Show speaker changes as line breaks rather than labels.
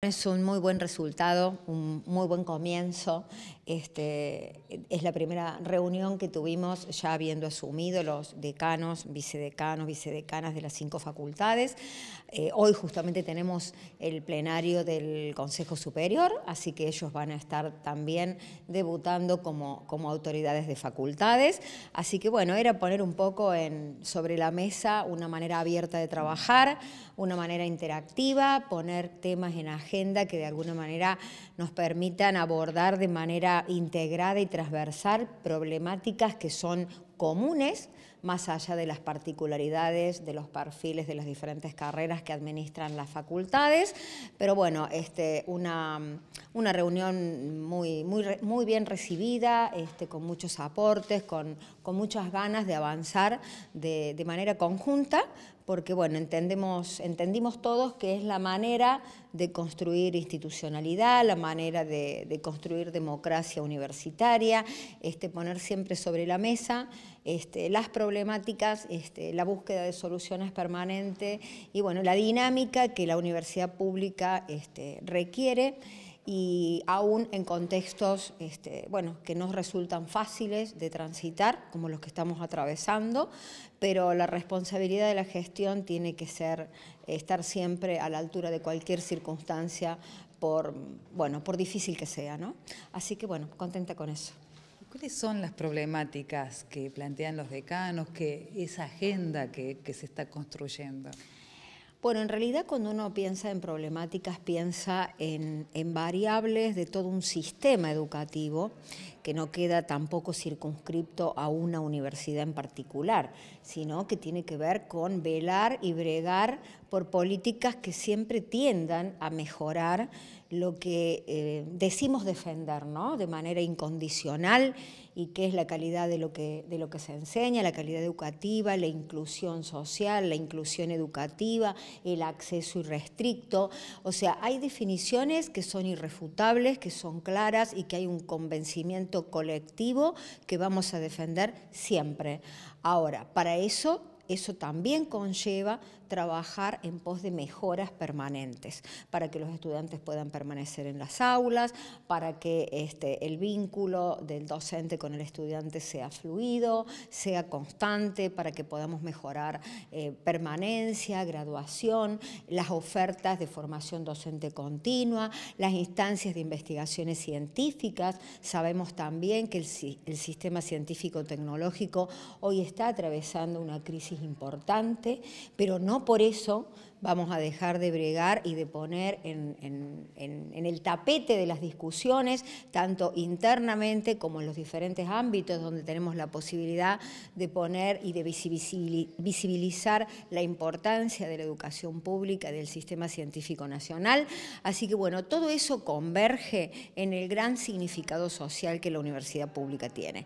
Es un muy buen resultado, un muy buen comienzo. Este, es la primera reunión que tuvimos ya habiendo asumido los decanos, vicedecanos, vicedecanas de las cinco facultades. Eh, hoy justamente tenemos el plenario del Consejo Superior, así que ellos van a estar también debutando como, como autoridades de facultades. Así que bueno, era poner un poco en, sobre la mesa una manera abierta de trabajar, una manera interactiva, poner temas en agenda agenda que de alguna manera nos permitan abordar de manera integrada y transversal problemáticas que son comunes, más allá de las particularidades, de los perfiles de las diferentes carreras que administran las facultades, pero bueno, este, una una reunión muy, muy, muy bien recibida, este, con muchos aportes, con, muchas ganas de avanzar de, manera conjunta, porque bueno, entendemos, entendimos todos que es la manera de construir institucionalidad, la manera de, construir democracia universitaria, este, poner siempre sobre la mesa este, las problemáticas, la búsqueda de soluciones permanentes y bueno, la dinámica que la universidad pública requiere y aún en contextos este, que no resultan fáciles de transitar, como los que estamos atravesando, pero la responsabilidad de la gestión tiene que ser eh, estar siempre a la altura de cualquier circunstancia, por, bueno, por difícil que sea. ¿no? Así que bueno, contenta con eso. ¿Cuáles son las problemáticas que plantean los decanos, que esa agenda que se está construyendo? Bueno, en realidad cuando uno piensa en problemáticas, piensa en, variables de todo un sistema educativo que no queda tampoco circunscripto a una universidad en particular, sino que tiene que ver con velar y bregar por políticas que siempre tiendan a mejorar lo que eh, decimos defender ¿no? de manera incondicional y que es la calidad de lo, que, de lo que se enseña, la calidad educativa, la inclusión social, la inclusión educativa, el acceso irrestricto. O sea, hay definiciones que son irrefutables, que son claras y que hay un convencimiento colectivo que vamos a defender siempre. Ahora, para eso eso también conlleva trabajar en pos de mejoras permanentes, para que los estudiantes puedan permanecer en las aulas, para que este, el vínculo del docente con el estudiante sea fluido, sea constante, para que podamos mejorar eh, permanencia, graduación, las ofertas de formación docente continua, las instancias de investigaciones científicas. Sabemos también que el sistema científico-tecnológico hoy está atravesando una crisis importante, pero no por eso vamos a dejar de bregar y de poner en, en, el tapete de las discusiones, tanto internamente como en los diferentes ámbitos donde tenemos la posibilidad de poner y de visibilizar la importancia de la educación pública y del sistema científico nacional. Así que bueno, todo eso converge en el gran significado social que la universidad pública tiene.